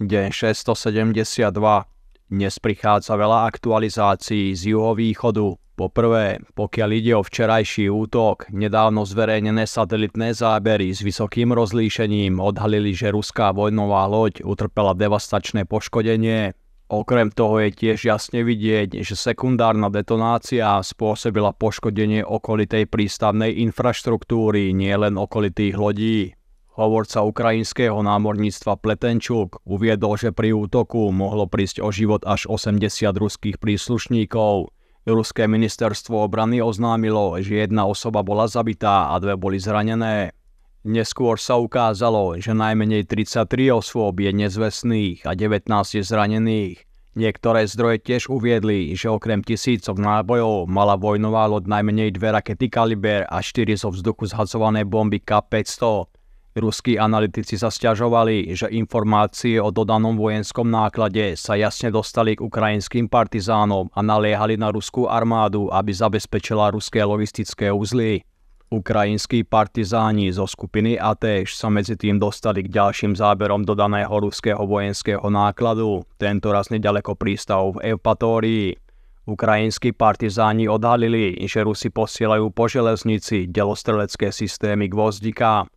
deň 672. Dnes prichádza veľa aktualizácií z juhovýchodu. Poprvé, pokiaľ ide o včerajší útok, nedávno zverejnené satelitné zábery s vysokým rozlíšením odhalili, že ruská vojnová loď utrpela devastačné poškodenie. Okrem toho je tiež jasne vidieť, že sekundárna detonácia spôsobila poškodenie okolitej prístavnej infraštruktúry, nielen okolitých lodí. Hovorca ukrajinského námorníctva Pletenčuk uviedol, že pri útoku mohlo prísť o život až 80 ruských príslušníkov. Ruské ministerstvo obrany oznámilo, že jedna osoba bola zabitá a dve boli zranené. Neskôr sa ukázalo, že najmenej 33 osôb je nezvestných a 19 je zranených. Niektoré zdroje tiež uviedli, že okrem tisícov nábojov mala vojnová loď najmenej dve rakety Kaliber a štyri zo vzduchu zhacované bomby K-500. Ruskí analytici sa stiažovali, že informácie o dodanom vojenskom náklade sa jasne dostali k ukrajinským partizánom a naliehali na ruskú armádu, aby zabezpečila ruské logistické uzly. Ukrajinskí partizáni zo skupiny Atež sa medzi tým dostali k ďalším záberom dodaného ruského vojenského nákladu, tentoraz nedaleko prístavu v Evpatórii. Ukrajinskí partizáni odhalili, že Rusi posielajú po železnici delostrelecké systémy Gvozdika.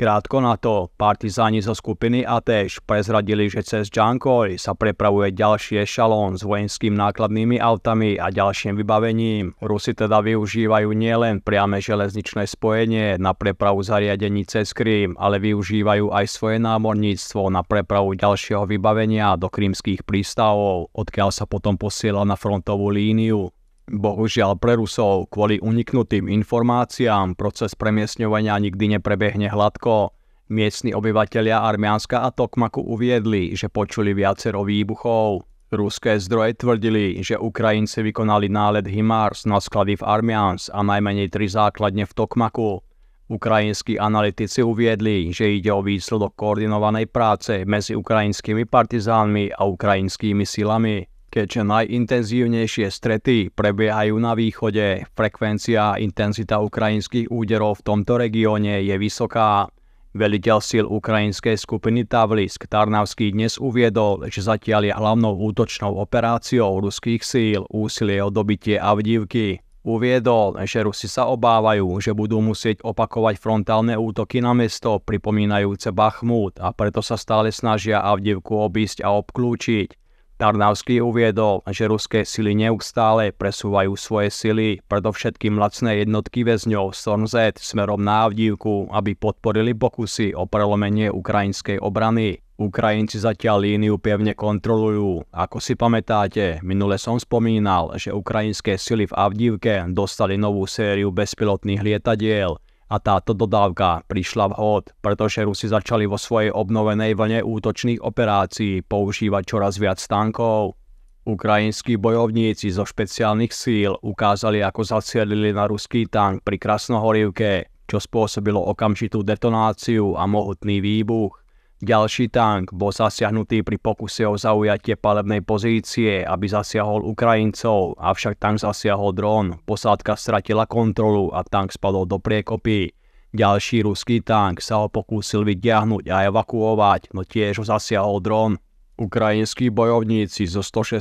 Krátko na to partizáni zo skupiny Atež prezradili, že cez Džankoj sa prepravuje ďalší ešalón s vojenským nákladnými autami a ďalším vybavením. Rusi teda využívajú nielen priame železničné spojenie na prepravu zariadení cez Krím, ale využívajú aj svoje námorníctvo na prepravu ďalšieho vybavenia do krymských prístavov, odkiaľ sa potom posiela na frontovú líniu. Bohužiaľ pre Rusov kvôli uniknutým informáciám proces premiesňovania nikdy neprebehne hladko. Miestni obyvateľia Armiánska a Tokmaku uviedli, že počuli viacero výbuchov. Ruské zdroje tvrdili, že Ukrajinci vykonali nálet Himars na sklady v Armiáns a najmenej tri základne v Tokmaku. Ukrajinskí analytici uviedli, že ide o výsledok koordinovanej práce medzi ukrajinskými partizánmi a ukrajinskými silami. Keďže najintenzívnejšie strety prebiehajú na východe, frekvencia a intenzita ukrajinských úderov v tomto regióne je vysoká. Veliteľ síl ukrajinskej skupiny Tavlisk Tarnavský dnes uviedol, že zatiaľ je hlavnou útočnou operáciou ruských síl úsilie o dobitie Avdívky. Uviedol, že Rusi sa obávajú, že budú musieť opakovať frontálne útoky na mesto pripomínajúce Bachmut a preto sa stále snažia Avdívku obísť a obklúčiť. Tarnavský uviedol, že ruské sily neustále presúvajú svoje sily, predovšetkým lacné jednotky väzňov Storm Z smerom na Avdívku, aby podporili pokusy o prelomenie ukrajinskej obrany. Ukrajinci zatiaľ líniu pevne kontrolujú. Ako si pamätáte, minule som spomínal, že ukrajinské sily v Avdívke dostali novú sériu bezpilotných lietadiel – a táto dodávka prišla vhod, pretože Rusi začali vo svojej obnovenej vlne útočných operácií používať čoraz viac tankov. Ukrajinskí bojovníci zo špeciálnych síl ukázali, ako zacielili na ruský tank pri Krasnohorivke, čo spôsobilo okamžitú detonáciu a mohutný výbuch. Ďalší tank bol zasiahnutý pri pokuse o zaujatie palebnej pozície, aby zasiahol Ukrajincov, avšak tank zasiahol dron, posádka stratila kontrolu a tank spadol do priekopy. Ďalší ruský tank sa ho pokúsil vyťahnuť a evakuovať, no tiež ho zasiahol dron. Ukrajinskí bojovníci zo 116.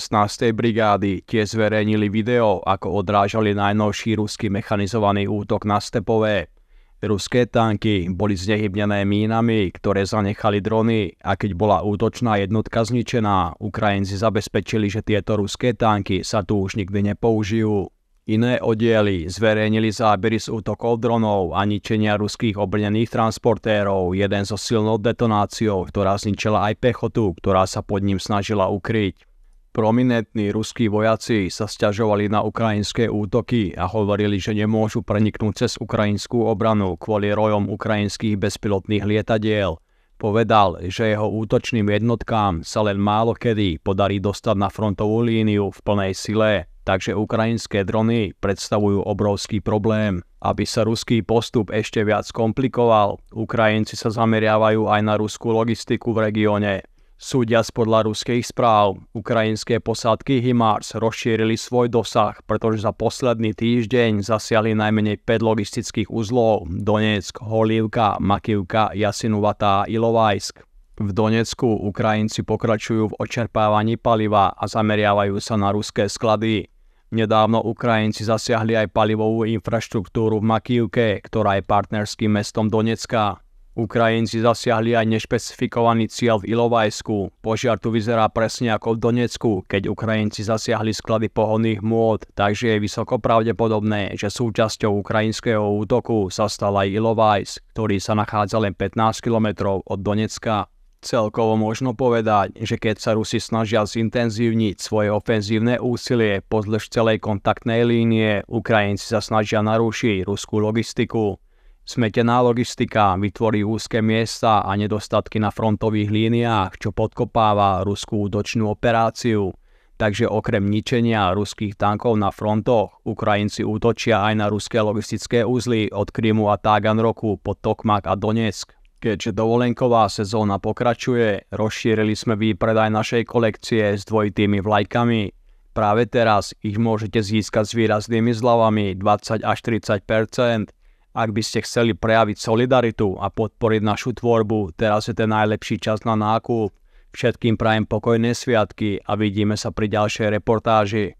brigády tie zverejnili video, ako odrážali najnovší ruský mechanizovaný útok na stepové. Ruské tanky boli znehybnené mínami, ktoré zanechali drony a keď bola útočná jednotka zničená, Ukrajinci zabezpečili, že tieto ruské tanky sa tu už nikdy nepoužijú. Iné oddiely zverejnili zábery z útokov dronov a ničenia ruských obrnených transportérov, jeden so silnou detonáciou, ktorá zničila aj pechotu, ktorá sa pod ním snažila ukryť. Prominentní ruskí vojaci sa stiažovali na ukrajinské útoky a hovorili, že nemôžu preniknúť cez ukrajinskú obranu kvôli rojom ukrajinských bezpilotných lietadiel. Povedal, že jeho útočným jednotkám sa len málo kedy podarí dostať na frontovú líniu v plnej sile, takže ukrajinské drony predstavujú obrovský problém. Aby sa ruský postup ešte viac komplikoval, Ukrajinci sa zameriavajú aj na ruskú logistiku v regióne. Súdia podľa ruských správ, ukrajinské posádky HIMARS rozšírili svoj dosah, pretože za posledný týždeň zasiali najmenej 5 logistických uzlov Donetsk, Holívka, Makivka, Jasinuvatá a Ilovajsk. V Donecku Ukrajinci pokračujú v očerpávaní paliva a zameriavajú sa na ruské sklady. Nedávno Ukrajinci zasiahli aj palivovú infraštruktúru v Makivke, ktorá je partnerským mestom Donecka. Ukrajinci zasiahli aj nešpecifikovaný cieľ v Ilovajsku. Požiar tu vyzerá presne ako v Donecku, keď Ukrajinci zasiahli sklady pohonných môd, takže je vysoko pravdepodobné, že súčasťou ukrajinského útoku sa stal aj Ilovajs, ktorý sa nachádza len 15 kilometrov od Donecka. Celkovo možno povedať, že keď sa Rusi snažia zintenzívniť svoje ofenzívne úsilie pozdĺž celej kontaktnej línie, Ukrajinci sa snažia narušiť ruskú logistiku. Smetená logistika vytvorí úzke miesta a nedostatky na frontových líniách, čo podkopáva ruskú útočnú operáciu. Takže okrem ničenia ruských tankov na frontoch, Ukrajinci útočia aj na ruské logistické úzly od Krymu a Taganroku pod Tokmak a Donetsk. Keďže dovolenková sezóna pokračuje, rozšírili sme výpredaj našej kolekcie s dvojitými vlajkami. Práve teraz ich môžete získať s výraznými zľavami 20 až 30 ak by ste chceli prejaviť solidaritu a podporiť našu tvorbu, teraz je ten najlepší čas na nákup. Všetkým prajem pokojné sviatky a vidíme sa pri ďalšej reportáži.